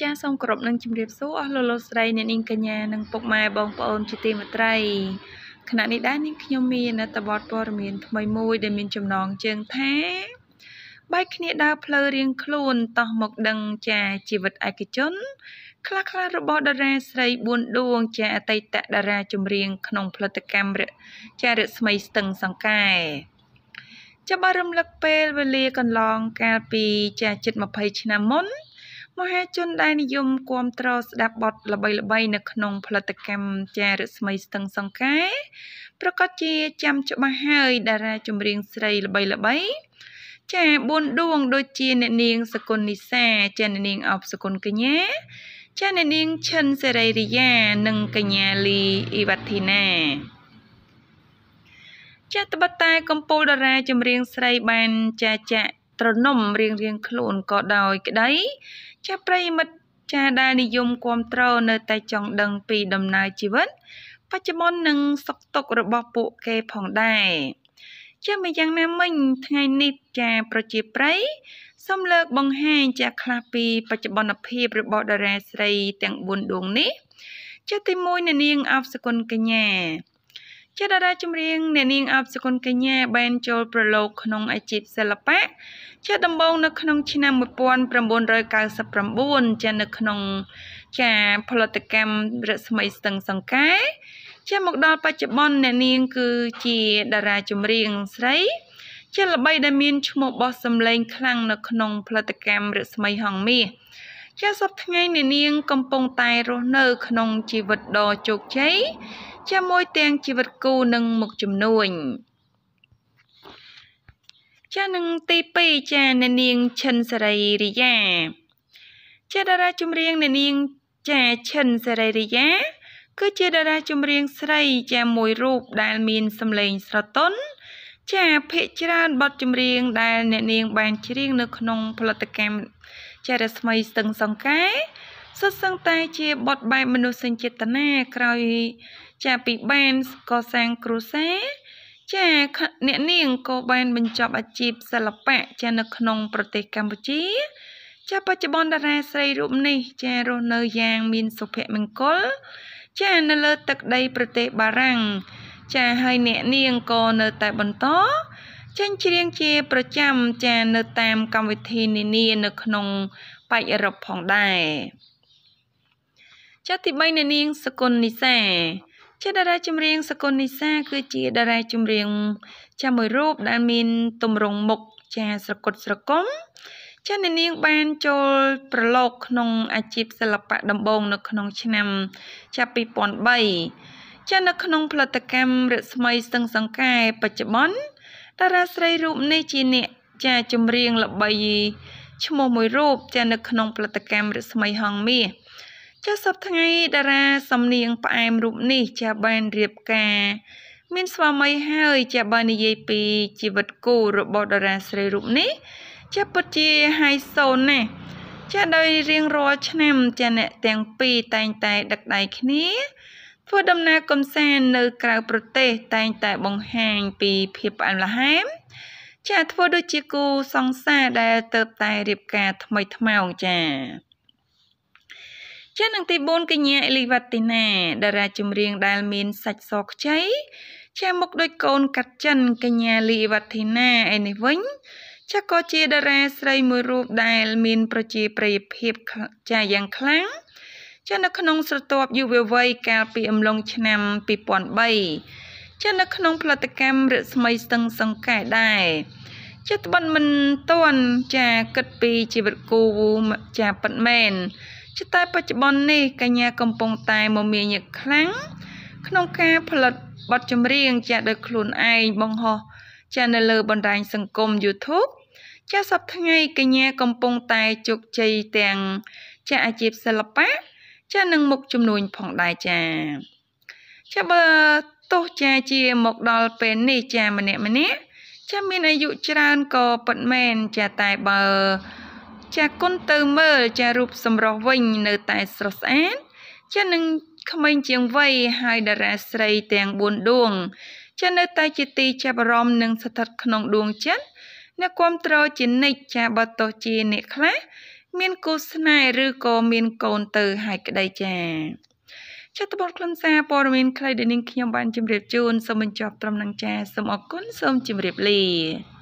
ចាសសូមគោរពនិងជម្រាបសួរអស់លោកលោកស្រីអ្នកនាងកញ្ញានិងពុកម៉ែបងប្អូន ជាទីមេត្រីខណៈនេះដែរនាងខ្ញុំមានអត្ថបទព័ត៌មានថ្មីមួយដែលមាន ចំណងជើងថាបែកគ្នាដើរផ្លូវរៀងខ្លួនតោះមកដឹង ចាជីវិតឯកជន ខ្លះខ្លះរបស់តារាស្រី4ដួងចាអតីតតារាចម្រៀងក្នុងផលិតកម្មចារស្មីស្ទឹងសង្កែចាប់បានរំលឹកពេលវេលាកន្លងកាលពីចាជិត20ឆ្នាំមុនមហាជនដែលនិយមគាំទ្រស្ដាប់បទល្បីៗនៅក្នុងផលិតកម្មចារស្មីស្ទឹងសង្កែប្រកាសជាចាំច្បាស់ហើយតារាចម្រៀងស្រីល្បីៗចា4ដួង ដូចជាអ្នកនាងសកុននិសាចាអ្នកនាងអបសកុនកញ្ញាចាអ្នកនាងឈិនសេរីរិយា និងកញ្ញាលីអ៊ីវ៉ាធីណាចាតបតែកម្ពុជាតារាចម្រៀងស្រីបានចាចាក់ត្រនំរៀងរៀងខ្លួនក៏ដោយ ក្តីចាប្រិមិត្តចាដែលនិយមគ្រប់ត្រូលនៅតែចង់ដឹងពីដំណើរជីវិតបច្ចុប្បន្ននិងសុខទុក្ខរបស់ពួកគេផងដែរចាម្យ៉ាងណាមិញថ្ងៃនេះចាប្រជាប្រិយសូមលើកបង្ហាញចា ខ្លះពីបច្ចុប្បន្នភាពរបស់តារាស្រីទាំង4ដួងនេះចាទី1នាងអបសគុណកញ្ញាជាតារាចម្រៀងអ្នកនាងអបសគុណកញ្ញាបានចូលប្រឡូកក្នុងអាជីពសិល្បៈជាដំបូងនៅក្នុង ឆ្នាំ1999ជានៅក្នុងចាផលិតកម្មរស្មីស្ទឹងសង្កែ ជាមកដល់បច្ចុប្បន្នអ្នកនាងគឺជាតារាចម្រៀងស្រី ជាល្បីដែលមានឈ្មោះបោះសម្លេងខ្លាំងនៅក្នុងផលិតកម្មរស្មីហងមាសជាសប្តាហ៍ថ្ងៃនាង កំពុងតែរស់នៅ ក្នុងជីវិតដ៏ជោគជ័យជាមួយទាំងជីវិតគូនិងមុខជំនួញចានឹងទី2ចាអ្នកនាងឈិនសេរីរិយាចាតារាចម្រៀងអ្នកនាងចាឈិនសេរីរិយា គឺជាតារាចម្រៀងស្រីចាមួយរូបដែលមាន សម្លេងស្រទន់ចាភិកច្រើនបទចម្រៀងដែលអ្នកនាងបានច្រៀងនៅក្នុងផលិតកម្មចារស្មីស្ទឹងសង្កែសុទ្ធសឹងតែជាបទបែបមនុស្សសញ្ចេតនាក្រោយចាពីបានកសាងគ្រួសារចាអ្នកនាងក៏បានបញ្ចប់អាជីពសិល្បៈចានៅក្នុង ប្រទេសកម្ពុជា ចាបច្ចុប្បន្នតារាស្រីរូបនេះចារស់នៅយ៉ាងមានសុភមង្គលចានៅលើ ទឹកដី ប្រទេសបារាំងចាហើយអ្នកនាងក៏នៅតែបន្តចេញច្រៀងជា ប្រចាំចានៅតាមកម្មវិធីនានា នៅ ក្នុងបច្ចរ៉ុបផងដែរចាទី3អ្នកនាងសកុននីសាជាតារាចម្រៀងសកលនិសា គឺជា តារាចម្រៀងចាមួយរូបដែលមានទម្រង់មុខចាស្រកុតស្រកុំចាអ្នកនាងបានចូល ប្រឡូកក្នុង អាជីពសិល្បៈដំបូងនៅក្នុងឆ្នាំចា2003ចានៅក្នុងផលិតកម្មរស្មីស្ទឹងសង្កែបច្ចុប្បន្នតារាស្រីរូបនេះជាអ្នកចាចម្រៀងល្បីឈ្មោះមួយរូបចានៅក្នុងផលិតកម្មរស្មីហងមាសចាសប្ថ្ងៃតារាសំនៀងផ្អែមរូបនេះចាបានរៀបការ មានស្វាមីហើយចាបាននិយាយពីជីវិតគូរបស់តារាស្រីរូបនេះ ចាពិតជាហៃសូនណាស់ចាដោយរៀងរាល់ឆ្នាំចាអ្នកទាំងពីរតែងតែដឹកដៃគ្នាធ្វើដំណើរកំសាន្តនៅក្រៅប្រទេសតែងតែបង្ហាញពីភាពផ្អែមល្ហែមចាធ្វើដូចជាគូសង្សារដែលទៅតែរៀបការថ្មីថ្មោងចាចានឹងទី4កញ្ញាអេលីវ៉ាទីណាតារាចម្រៀងដែលមានសាច់សខ្ចីចាមុខដោយកូនកាត់ចិនកញ្ញាលីវ៉ាធីណាឯនេះវិញចាក៏ជាតារាស្រីមួយរូបដែលមាន ប្រជាប្រិយភាពចាយ៉ាងខ្លាំងចានៅក្នុងស្រទាប់យុវវ័យកាលពីអំឡុងឆ្នាំ2003ចានៅក្នុងផលិតកម្មរស្មីស្ទឹងសង្កែដែរចិត្តបិណ្ឌមិនតន់ចាគិតពីជីវិតគូចាប៉ិតមែនជាតែបច្ចុប្បន្ននេះកញ្ញាកំពុងតែមមាញឹកខ្លាំងក្នុងការផលិតបទចម្រៀងចាស់ដោយខ្លួនឯងបង្ហោះចាស់នៅលើបណ្ដាញសង្គម YouTube ចាស់សប្ថ្ងៃកញ្ញាកំពុងតែជោគជ័យទាំង ចាស់អាជីពសិល្បៈចាស់នឹងមុខចំនួនផងដែរចាចាស់បើទោះចាជាមកដល់ពេលនេះចាម្នាក់ម្នាក់ចាមានអាយុច្រើនក៏ពិតមែនចាតែបើចាគុណទៅមើលចារូបសម្រស់វិញនៅតែស្រស់ស្អាតចានឹងក្មេងជាងវ័យហើយតារាស្រីទាំង4ដួងចានៅតែជាទីចាប់អារម្មណ៍និងស្ថិតក្នុងដួងចិត្តអ្នកគ្រប់គ្រងជានិច្ចចាបើទោះជាអ្នកខ្លះមានគូស្នេហ៍ឬក៏មានកូនទៅហើយក្តីចាចិត្តបទខ្លឹមសារព័ត៌មានខ្លីដែលនាងខ្ញុំបានជម្រាបជូនសូមបញ្ចប់ត្រឹមនឹងចាសូមអរគុណសូមជម្រាបលា